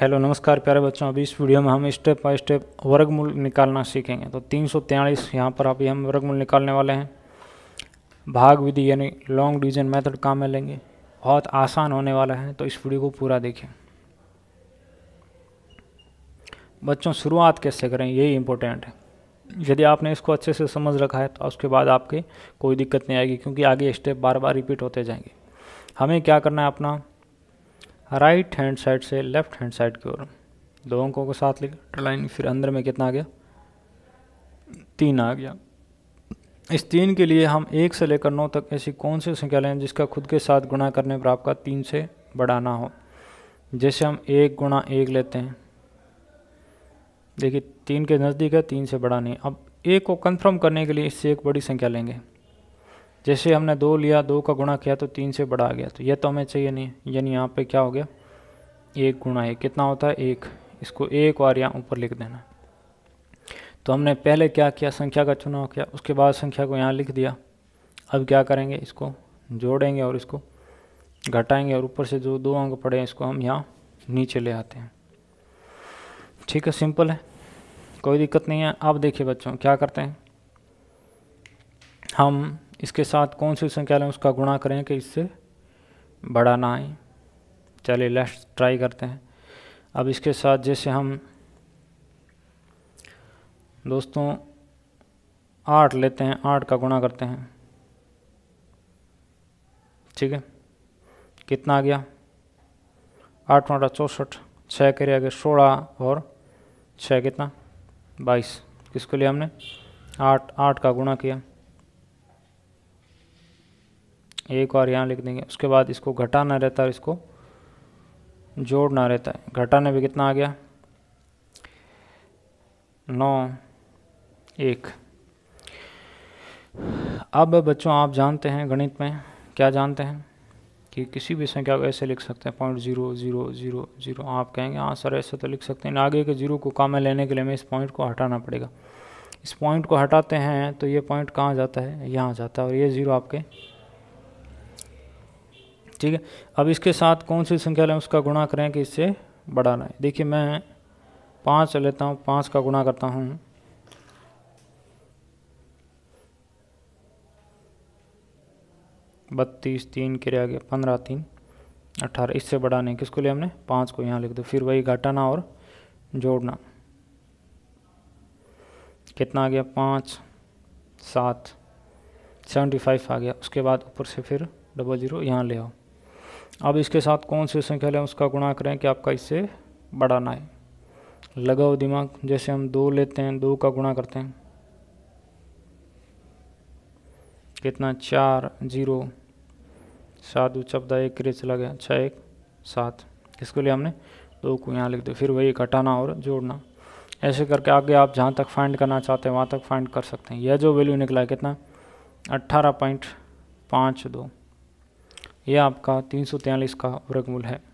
hello नमस्कार प्यारे बच्चों अभी इस वीडियो में हम स्टेप बाय स्टेप वर्गमूल निकालना सीखेंगे तो तीन सौ तैंतालीस यहाँ पर अभी हम वर्गमूल निकालने वाले हैं भाग विधि यानी लॉन्ग डिवीजन मेथड काम में लेंगे बहुत आसान होने वाला है तो इस वीडियो को पूरा देखें बच्चों शुरुआत कैसे करें यही इंपॉर्टेंट है यदि आपने इसको अच्छे से समझ रखा है तो उसके बाद आपके कोई दिक्कत नहीं आएगी क्योंकि आगे स्टेप बार बार रिपीट होते जाएंगे हमें क्या करना है अपना राइट हैंड साइड से लेफ्ट हैंड साइड की ओर दो अंकों को साथ लेकर लाइन फिर अंदर में कितना आ गया तीन आ गया इस तीन के लिए हम एक से लेकर नौ तक ऐसी कौन सी संख्या लें जिसका खुद के साथ गुणा करने पर आपका तीन से बड़ा ना हो जैसे हम एक गुणा एक लेते हैं देखिए तीन के नज़दीक है तीन से बड़ा नहीं अब एक को कंफर्म करने के लिए इससे एक बड़ी संख्या लेंगे जैसे हमने दो लिया दो का गुणा किया तो तीन से बड़ा आ गया तो यह तो हमें चाहिए नहीं यानी यहाँ पे क्या हो गया एक गुणा एक कितना होता है एक इसको एक बार यहाँ ऊपर लिख देना तो हमने पहले क्या किया संख्या का चुनाव किया उसके बाद संख्या को यहाँ लिख दिया अब क्या करेंगे इसको जोड़ेंगे और इसको घटाएंगे और ऊपर से जो दो अंक पड़े हैं इसको हम यहाँ नीचे ले आते हैं ठीक है सिंपल है कोई दिक्कत नहीं है आप देखिए बच्चों क्या करते हैं हम इसके साथ कौन सी संख्या लें उसका गुणा करें कि इससे बड़ा ना आए चलिए लास्ट ट्राई करते हैं अब इसके साथ जैसे हम दोस्तों आठ लेते हैं आठ का गुणा करते हैं ठीक है कितना आ गया आठ नोटा चौंसठ छः के गया सोलह और छः कितना बाईस इसके लिए हमने आठ आठ का गुणा किया एक और यहाँ लिख देंगे उसके बाद इसको घटाना रहता है इसको जोड़ना रहता है घटाने भी कितना आ गया नौ एक अब बच्चों आप जानते हैं गणित में क्या जानते हैं कि किसी भी संख्या को ऐसे लिख सकते हैं point zero zero zero zero आप कहेंगे हाँ सर ऐसे तो लिख सकते हैं आगे के ज़ीरो को काम लेने के लिए हमें इस पॉइंट को हटाना पड़ेगा इस पॉइंट को हटाते हैं तो ये पॉइंट कहाँ जाता है यहाँ जाता है और ये ज़ीरो आपके ठीक है अब इसके साथ कौन सी संख्या लें उसका गुणा करें कि इससे बढ़ाना है देखिए मैं पाँच लेता हूँ पाँच का गुणा करता हूँ बत्तीस तीन के आगे पंद्रह तीन अट्ठारह इससे बढ़ाने किसको लिए हमने पाँच को यहाँ लिख दो फिर वही घटाना और जोड़ना कितना आ गया पाँच सात सेवेंटी फाइव आ गया उसके बाद ऊपर से फिर डबल ज़ीरो यहाँ ले आओ अब इसके साथ कौन से संख्या लें उसका गुणा करें कि आपका इससे बड़ा ना है लगाओ दिमाग जैसे हम दो लेते हैं दो का गुणा करते हैं कितना चार जीरो सात चौदह एक क्रिया चला गया छः एक सात इसके लिए हमने दो को यहाँ लिख दिया फिर वही घटाना और जोड़ना ऐसे करके आगे आप जहाँ तक फाइंड करना चाहते हैं वहाँ तक फाइंड कर सकते हैं यह जो वैल्यू निकला है कितना अट्ठारह पॉइंट पाँच दो यह आपका तीन का वर्गमूल है